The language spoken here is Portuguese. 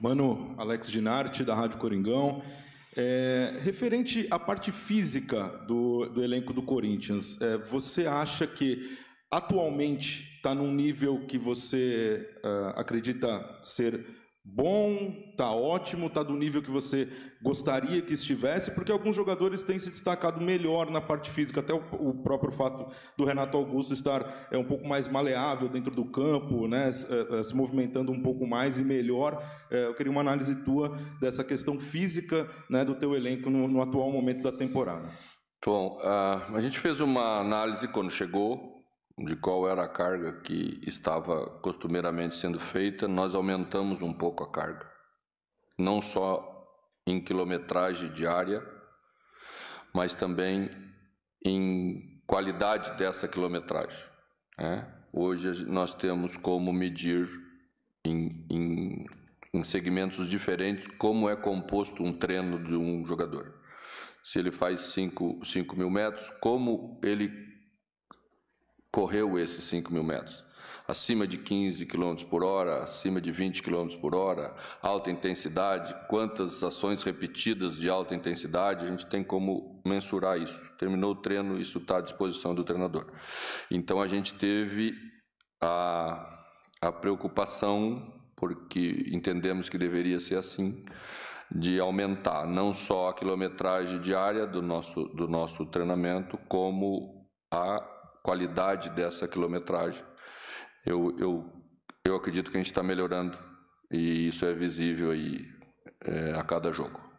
Mano Alex Dinarte, da Rádio Coringão. É, referente à parte física do, do elenco do Corinthians, é, você acha que atualmente está num nível que você é, acredita ser bom, tá ótimo, tá do nível que você gostaria que estivesse, porque alguns jogadores têm se destacado melhor na parte física, até o, o próprio fato do Renato Augusto estar é um pouco mais maleável dentro do campo, né, se, é, se movimentando um pouco mais e melhor. É, eu queria uma análise tua dessa questão física, né, do teu elenco no, no atual momento da temporada. Bom, ah, a gente fez uma análise quando chegou de qual era a carga que estava costumeiramente sendo feita, nós aumentamos um pouco a carga. Não só em quilometragem diária, mas também em qualidade dessa quilometragem. Né? Hoje nós temos como medir em, em, em segmentos diferentes como é composto um treino de um jogador. Se ele faz 5 mil metros, como ele correu esses 5 mil metros. Acima de 15 km por hora, acima de 20 km por hora, alta intensidade, quantas ações repetidas de alta intensidade, a gente tem como mensurar isso. Terminou o treino, isso está à disposição do treinador. Então a gente teve a, a preocupação, porque entendemos que deveria ser assim, de aumentar não só a quilometragem diária do nosso, do nosso treinamento, como a qualidade dessa quilometragem. Eu, eu, eu acredito que a gente está melhorando e isso é visível aí é, a cada jogo.